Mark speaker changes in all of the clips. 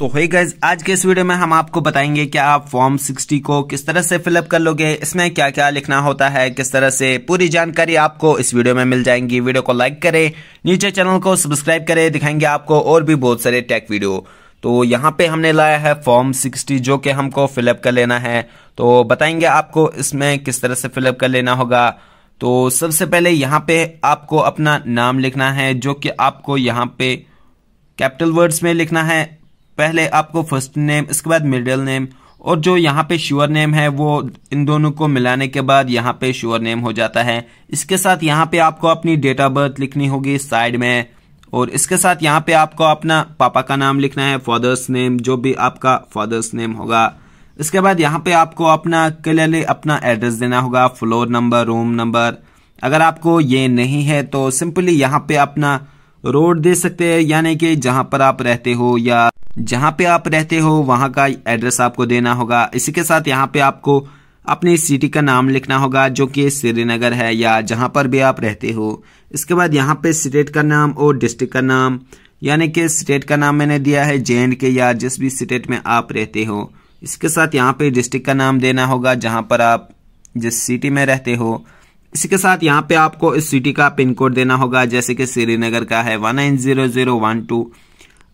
Speaker 1: सो hey guys आज के इस वीडियो में हम आपको बताएंगे कि आप फॉर्म 60 को किस तरह से फिलअप कर लोगे इसमें क्या क्या लिखना होता है किस तरह से पूरी जानकारी आपको इस वीडियो में मिल जाएंगी वीडियो को लाइक करें नीचे चैनल को सब्सक्राइब करें दिखाएंगे आपको और भी बहुत सारे टेक वीडियो तो यहाँ पे हमने लाया है फॉर्म 60 जो कि हमको फिलअप कर लेना है तो बताएंगे आपको इसमें किस तरह से फिलअप कर लेना होगा तो सबसे पहले यहाँ पे आपको अपना नाम लिखना है जो कि आपको यहाँ पे कैपिटल वर्ड्स में लिखना है पहले आपको फर्स्ट नेम इसके बाद मिडिल नेम और जो यहाँ पे श्योर नेम है वो इन दोनों को मिलाने के बाद यहाँ पे श्योर नेम हो जाता है इसके साथ यहाँ पे आपको अपनी डेट ऑफ बर्थ लिखनी होगी साइड में और इसके साथ यहाँ पे आपको अपना पापा का नाम लिखना है फादर्स नेम जो भी आपका फादर्स नेम होगा इसके बाद यहाँ पे आपको अपना क्लियरली अपना एड्रेस देना होगा फ्लोर नंबर रूम नंबर अगर आपको ये नहीं है तो सिंपली यहाँ पे अपना रोड दे सकते हैं यानी कि जहाँ पर आप रहते हो या जहाँ पे आप रहते हो वहां का एड्रेस आपको देना होगा इसी के साथ यहाँ पे आपको अपनी सिटी का नाम लिखना होगा जो कि श्रीनगर है या जहां पर भी आप रहते हो इसके बाद यहाँ पे स्टेट का नाम और डिस्ट्रिक्ट का नाम यानी कि स्टेट का नाम मैंने दिया है जे एंड के या जिस भी स्टेट में आप रहते हो इसके साथ यहाँ पे डिस्ट्रिक्ट का नाम देना होगा जहाँ पर आप जिस सिटी में रहते हो इसी के साथ यहाँ पे आपको इस सिटी का पिन कोड देना होगा जैसे कि श्रीनगर का है one nine zero zero one two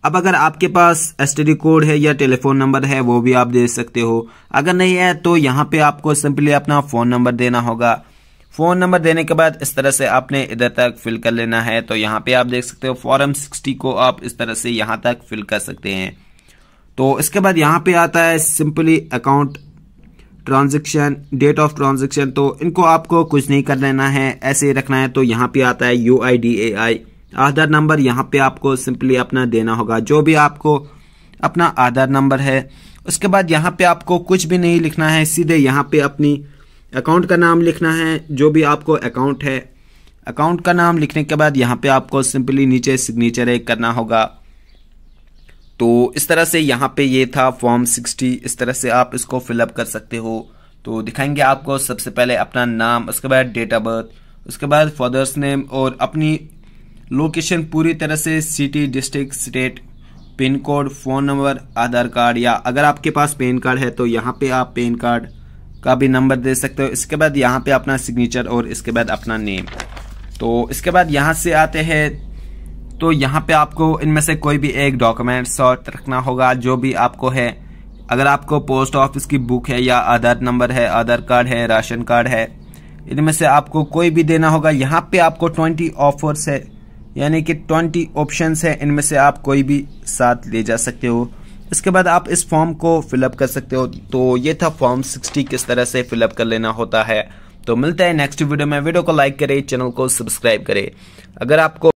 Speaker 1: अब अगर आपके पास एस कोड है या टेलीफोन नंबर है वो भी आप दे सकते हो अगर नहीं है तो यहाँ पे आपको सिंपली अपना फ़ोन नंबर देना होगा फ़ोन नंबर देने के बाद इस तरह से आपने इधर तक फिल कर लेना है तो यहाँ पे आप देख सकते हो फॉरम 60 को आप इस तरह से यहाँ तक फिल कर सकते हैं तो इसके बाद यहाँ पे आता है simply account transaction date of transaction तो इनको आपको कुछ नहीं कर लेना है ऐसे रखना है तो यहाँ पे आता है U I D A I Aadhaar number यहाँ पे आपको सिंपली अपना देना होगा जो भी आपको अपना आधार नंबर है उसके बाद यहाँ पे आपको कुछ भी नहीं लिखना है सीधे यहाँ पे अपनी अकाउंट का नाम लिखना है जो भी आपको अकाउंट है अकाउंट का नाम लिखने के बाद यहाँ पे आपको सिंपली नीचे सिग्नेचर एक करना होगा तो इस तरह से यहाँ पे ये था फॉर्म सिक्सटी इस तरह से आप इसको फिलअप कर सकते हो तो दिखाएंगे आपको सबसे पहले अपना नाम उसके बाद डेट ऑफ बर्थ उसके बाद फादर्स नेम और अपनी लोकेशन पूरी तरह से city district state pin code phone number Aadhaar card या अगर आपके पास पेन कार्ड है तो यहाँ पे आप पेन कार्ड का भी नंबर दे सकते हो इसके बाद यहाँ पे अपना सिग्नेचर और इसके बाद अपना नेम तो इसके बाद यहाँ से आते हैं तो यहाँ पे आपको इनमें से कोई भी एक डॉक्यूमेंट शॉर्ट रखना होगा जो भी आपको है अगर आपको पोस्ट ऑफिस की बुक है या आधार नंबर है आधार कार्ड है राशन कार्ड है इनमें से आपको कोई भी देना होगा यहाँ पे आपको ट्वेंटी ऑफर्स है यानी कि ट्वेंटी ऑप्शन हैं इनमें से आप कोई भी साथ ले जा सकते हो इसके बाद आप इस फॉर्म को फिलअप कर सकते हो तो ये था फॉर्म सिक्सटी किस तरह से फिलअप कर लेना होता है तो मिलता है नेक्स्ट वीडियो में वीडियो को लाइक करें चैनल को सब्सक्राइब करें अगर आपको